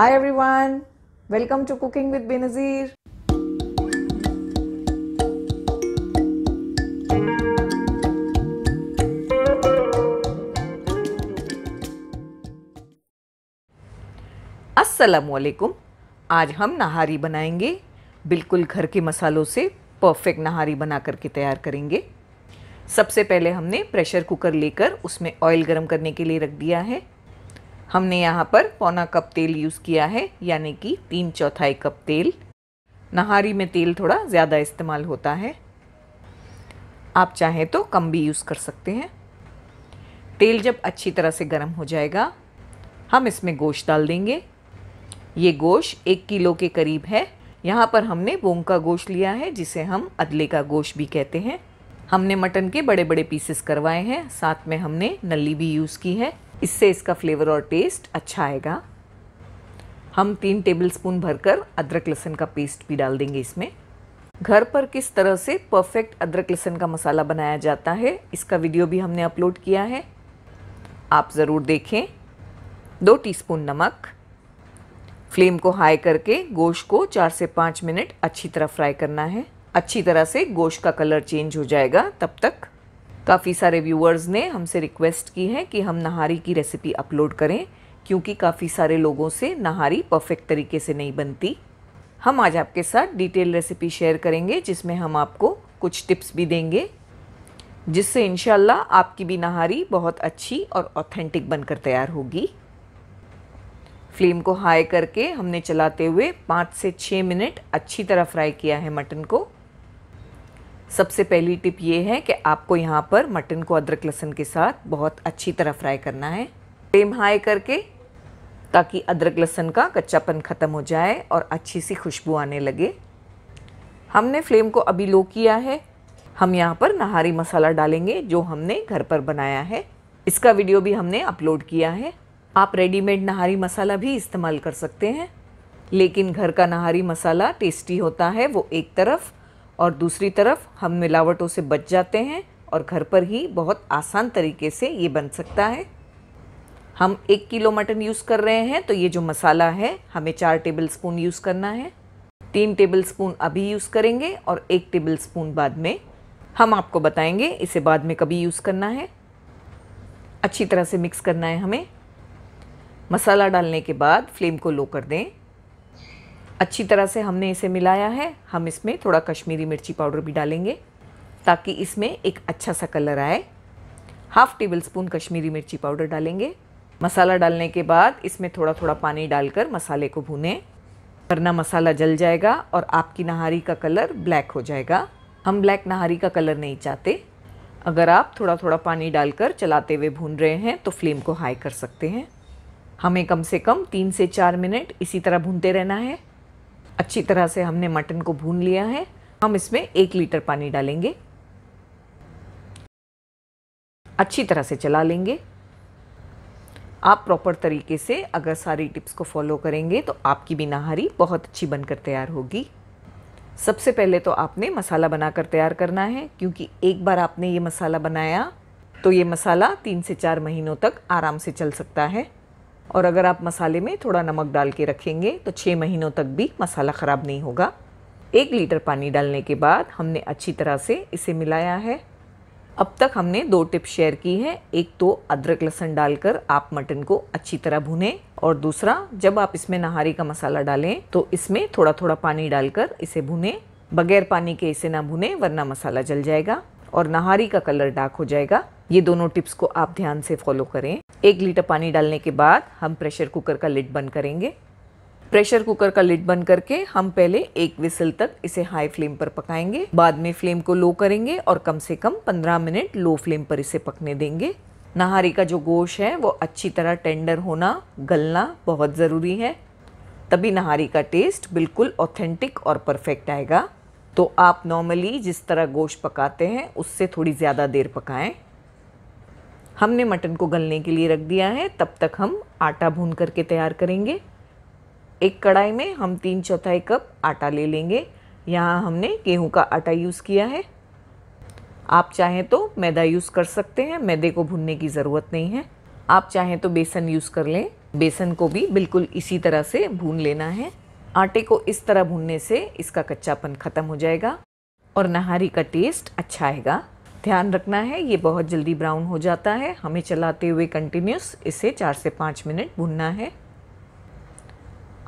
Hi everyone, welcome to Cooking with Benazir. असलकुम आज हम नहारी बनाएंगे बिल्कुल घर के मसालों से परफेक्ट नहारी बना करके तैयार करेंगे सबसे पहले हमने प्रेशर कुकर लेकर उसमें ऑयल गरम करने के लिए रख दिया है हमने यहाँ पर पौना कप तेल यूज़ किया है यानी कि तीन चौथाई कप तेल नहारी में तेल थोड़ा ज़्यादा इस्तेमाल होता है आप चाहें तो कम भी यूज़ कर सकते हैं तेल जब अच्छी तरह से गर्म हो जाएगा हम इसमें गोश्त डाल देंगे ये गोश्त एक किलो के करीब है यहाँ पर हमने बोंग का गोश्त लिया है जिसे हम अदले का गोश्त भी कहते हैं हमने मटन के बड़े बड़े पीसेस करवाए हैं साथ में हमने नली भी यूज़ की है इससे इसका फ्लेवर और टेस्ट अच्छा आएगा हम तीन टेबलस्पून भरकर अदरक लहसुन का पेस्ट भी डाल देंगे इसमें घर पर किस तरह से परफेक्ट अदरक लहसुन का मसाला बनाया जाता है इसका वीडियो भी हमने अपलोड किया है आप ज़रूर देखें दो टीस्पून नमक फ्लेम को हाई करके गोश्त को चार से पाँच मिनट अच्छी तरह फ्राई करना है अच्छी तरह से गोश्त का कलर चेंज हो जाएगा तब तक काफ़ी सारे व्यूअर्स ने हमसे रिक्वेस्ट की है कि हम नहारी की रेसिपी अपलोड करें क्योंकि काफ़ी सारे लोगों से नहारी परफेक्ट तरीके से नहीं बनती हम आज आपके साथ डिटेल रेसिपी शेयर करेंगे जिसमें हम आपको कुछ टिप्स भी देंगे जिससे इन आपकी भी नहारी बहुत अच्छी और ऑथेंटिक बनकर तैयार होगी फ्लेम को हाई करके हमने चलाते हुए पाँच से छः मिनट अच्छी तरह फ्राई किया है मटन को सबसे पहली टिप ये है कि आपको यहाँ पर मटन को अदरक लहसुन के साथ बहुत अच्छी तरह फ्राई करना है फ्लेम हाई करके ताकि अदरक लहसुन का कच्चापन ख़त्म हो जाए और अच्छी सी खुशबू आने लगे हमने फ्लेम को अभी लो किया है हम यहाँ पर नहारी मसाला डालेंगे जो हमने घर पर बनाया है इसका वीडियो भी हमने अपलोड किया है आप रेडीमेड नहारी मसाला भी इस्तेमाल कर सकते हैं लेकिन घर का नहारी मसाला टेस्टी होता है वो एक तरफ और दूसरी तरफ हम मिलावटों से बच जाते हैं और घर पर ही बहुत आसान तरीके से ये बन सकता है हम एक किलो मटन यूज़ कर रहे हैं तो ये जो मसाला है हमें चार टेबल स्पून यूज़ करना है तीन टेबल स्पून अभी यूज़ करेंगे और एक टेबल स्पून बाद में हम आपको बताएंगे इसे बाद में कभी यूज़ करना है अच्छी तरह से मिक्स करना है हमें मसाला डालने के बाद फ्लेम को लो कर दें अच्छी तरह से हमने इसे मिलाया है हम इसमें थोड़ा कश्मीरी मिर्ची पाउडर भी डालेंगे ताकि इसमें एक अच्छा सा कलर आए हाफ टेबल स्पून कश्मीरी मिर्ची पाउडर डालेंगे मसाला डालने के बाद इसमें थोड़ा थोड़ा पानी डालकर मसाले को भूनें वरना मसाला जल जाएगा और आपकी नहारी का कलर ब्लैक हो जाएगा हम ब्लैक नहारी का कलर नहीं चाहते अगर आप थोड़ा थोड़ा पानी डालकर चलाते हुए भून रहे हैं तो फ्लेम को हाई कर सकते हैं हमें कम से कम तीन से चार मिनट इसी तरह भूनते रहना है अच्छी तरह से हमने मटन को भून लिया है हम इसमें एक लीटर पानी डालेंगे अच्छी तरह से चला लेंगे आप प्रॉपर तरीके से अगर सारी टिप्स को फॉलो करेंगे तो आपकी भी नहारी बहुत अच्छी बनकर तैयार होगी सबसे पहले तो आपने मसाला बनाकर तैयार करना है क्योंकि एक बार आपने ये मसाला बनाया तो ये मसाला तीन से चार महीनों तक आराम से चल सकता है और अगर आप मसाले में थोड़ा नमक डाल के रखेंगे तो छः महीनों तक भी मसाला ख़राब नहीं होगा एक लीटर पानी डालने के बाद हमने अच्छी तरह से इसे मिलाया है अब तक हमने दो टिप शेयर की है एक तो अदरक लहसुन डालकर आप मटन को अच्छी तरह भुनें और दूसरा जब आप इसमें नहारी का मसाला डालें तो इसमें थोड़ा थोड़ा पानी डालकर इसे भुनें बगैर पानी के इसे ना भुनें वरना मसाला जल जाएगा और नहारी का कलर डार्क हो जाएगा ये दोनों टिप्स को आप ध्यान से फॉलो करें एक लीटर पानी डालने के बाद हम प्रेशर कुकर का लिड बंद करेंगे प्रेशर कुकर का लिड बंद करके हम पहले एक विसल तक इसे हाई फ्लेम पर पकाएंगे बाद में फ्लेम को लो करेंगे और कम से कम 15 मिनट लो फ्लेम पर इसे पकने देंगे नहारी का जो गोश है वो अच्छी तरह टेंडर होना गलना बहुत ज़रूरी है तभी नहारी का टेस्ट बिल्कुल ऑथेंटिक और परफेक्ट आएगा तो आप नॉर्मली जिस तरह गोश्त पकाते हैं उससे थोड़ी ज़्यादा देर पकाएं हमने मटन को गलने के लिए रख दिया है तब तक हम आटा भून करके तैयार करेंगे एक कढ़ाई में हम तीन चौथाई कप आटा ले लेंगे यहाँ हमने गेहूं का आटा यूज़ किया है आप चाहें तो मैदा यूज़ कर सकते हैं मैदे को भूनने की ज़रूरत नहीं है आप चाहें तो बेसन यूज़ कर लें बेसन को भी बिल्कुल इसी तरह से भून लेना है आटे को इस तरह भूनने से इसका कच्चापन ख़त्म हो जाएगा और नहारी का टेस्ट अच्छा आएगा ध्यान रखना है ये बहुत जल्दी ब्राउन हो जाता है हमें चलाते हुए कंटिन्यूस इसे चार से पाँच मिनट भुनना है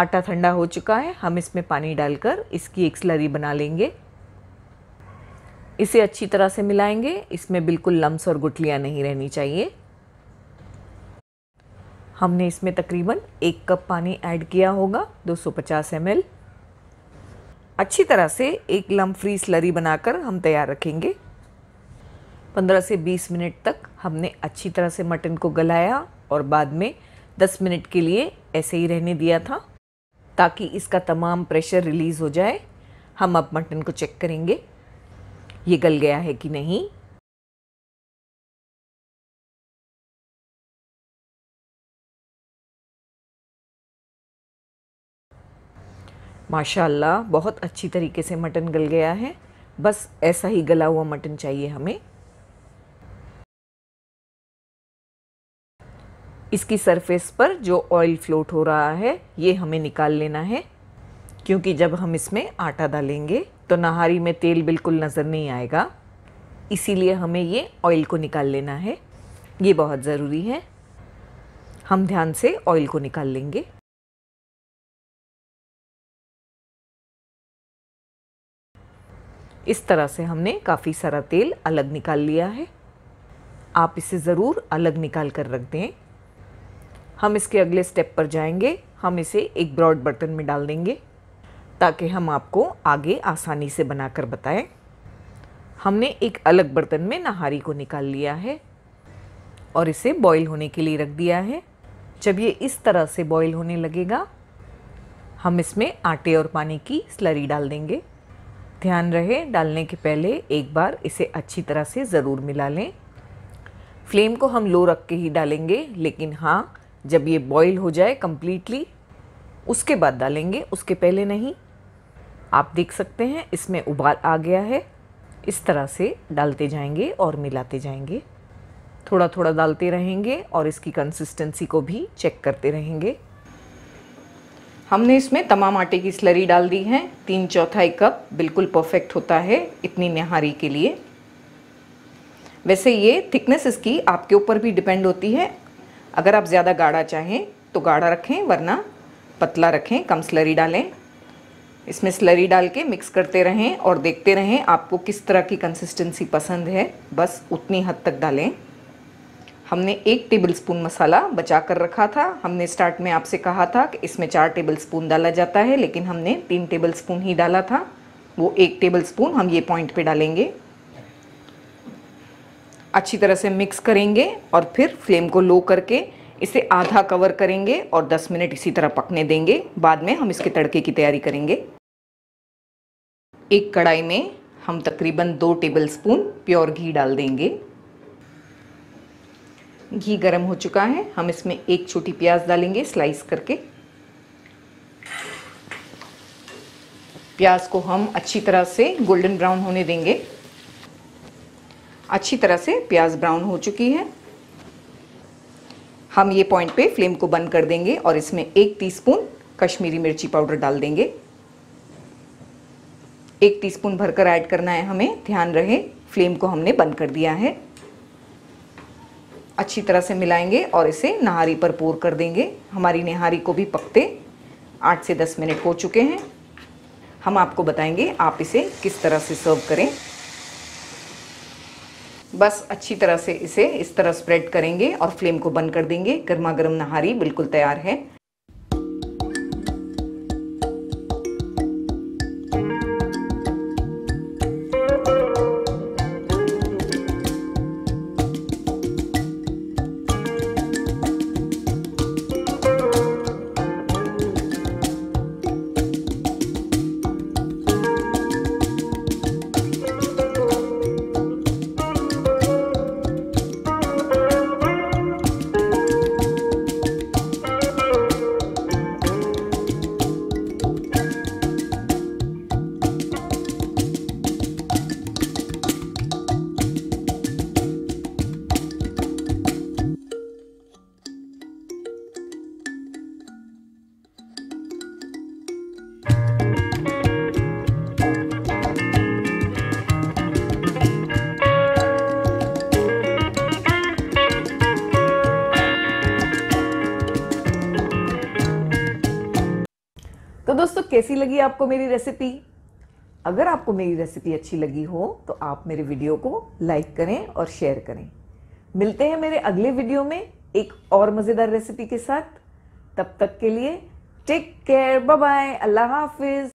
आटा ठंडा हो चुका है हम इसमें पानी डालकर इसकी एक स्लरी बना लेंगे इसे अच्छी तरह से मिलाएंगे इसमें बिल्कुल लम्स और गुटलियाँ नहीं रहनी चाहिए हमने इसमें तकरीबन एक कप पानी ऐड किया होगा 250 सौ अच्छी तरह से एक लम फ्री स्लरी बनाकर हम तैयार रखेंगे 15 से 20 मिनट तक हमने अच्छी तरह से मटन को गलाया और बाद में 10 मिनट के लिए ऐसे ही रहने दिया था ताकि इसका तमाम प्रेशर रिलीज़ हो जाए हम अब मटन को चेक करेंगे ये गल गया है कि नहीं माशाल्लाह बहुत अच्छी तरीके से मटन गल गया है बस ऐसा ही गला हुआ मटन चाहिए हमें इसकी सरफेस पर जो ऑयल फ्लोट हो रहा है ये हमें निकाल लेना है क्योंकि जब हम इसमें आटा डालेंगे तो नहारी में तेल बिल्कुल नज़र नहीं आएगा इसीलिए हमें ये ऑयल को निकाल लेना है ये बहुत ज़रूरी है हम ध्यान से ऑयल को निकाल लेंगे इस तरह से हमने काफ़ी सारा तेल अलग निकाल लिया है आप इसे ज़रूर अलग निकाल कर रख दें हम इसके अगले स्टेप पर जाएंगे हम इसे एक ब्रॉड बर्तन में डाल देंगे ताकि हम आपको आगे आसानी से बनाकर बताएं हमने एक अलग बर्तन में नहारी को निकाल लिया है और इसे बॉईल होने के लिए रख दिया है जब ये इस तरह से बॉईल होने लगेगा हम इसमें आटे और पानी की स्लरी डाल देंगे ध्यान रहे डालने के पहले एक बार इसे अच्छी तरह से ज़रूर मिला लें फ्लेम को हम लो रख के ही डालेंगे लेकिन हाँ जब ये बॉईल हो जाए कम्प्लीटली उसके बाद डालेंगे उसके पहले नहीं आप देख सकते हैं इसमें उबाल आ गया है इस तरह से डालते जाएंगे और मिलाते जाएंगे थोड़ा थोड़ा डालते रहेंगे और इसकी कंसिस्टेंसी को भी चेक करते रहेंगे हमने इसमें तमाम आटे की स्लरी डाल दी है तीन चौथाई कप बिल्कुल परफेक्ट होता है इतनी निहारी के लिए वैसे ये थिकनेस इसकी आपके ऊपर भी डिपेंड होती है अगर आप ज़्यादा गाढ़ा चाहें तो गाढ़ा रखें वरना पतला रखें कम स्लरी डालें इसमें स्लरी डाल के मिक्स करते रहें और देखते रहें आपको किस तरह की कंसिस्टेंसी पसंद है बस उतनी हद तक डालें हमने एक टेबलस्पून मसाला बचा कर रखा था हमने स्टार्ट में आपसे कहा था कि इसमें चार टेबलस्पून डाला जाता है लेकिन हमने तीन टेबलस्पून ही डाला था वो एक टेबलस्पून हम ये पॉइंट पे डालेंगे अच्छी तरह से मिक्स करेंगे और फिर फ्लेम को लो करके इसे आधा कवर करेंगे और 10 मिनट इसी तरह पकने देंगे बाद में हम इसके तड़के की तैयारी करेंगे एक कढ़ाई में हम तकरीबन दो टेबल स्पून प्योर घी डाल देंगे घी गर्म हो चुका है हम इसमें एक छोटी प्याज डालेंगे स्लाइस करके प्याज को हम अच्छी तरह से गोल्डन ब्राउन होने देंगे अच्छी तरह से प्याज ब्राउन हो चुकी है हम ये पॉइंट पे फ्लेम को बंद कर देंगे और इसमें एक टीस्पून कश्मीरी मिर्ची पाउडर डाल देंगे एक टीस्पून भरकर ऐड करना है हमें ध्यान रहे फ्लेम को हमने बंद कर दिया है अच्छी तरह से मिलाएंगे और इसे नहारी पर पोर कर देंगे हमारी नहारी को भी पकते आठ से दस मिनट हो चुके हैं हम आपको बताएंगे आप इसे किस तरह से सर्व करें बस अच्छी तरह से इसे इस तरह स्प्रेड करेंगे और फ्लेम को बंद कर देंगे गर्मा गर्म नहारी बिल्कुल तैयार है तो दोस्तों कैसी लगी आपको मेरी रेसिपी अगर आपको मेरी रेसिपी अच्छी लगी हो तो आप मेरे वीडियो को लाइक करें और शेयर करें मिलते हैं मेरे अगले वीडियो में एक और मज़ेदार रेसिपी के साथ तब तक के लिए टेक केयर बाय बाय अल्लाह हाफिज़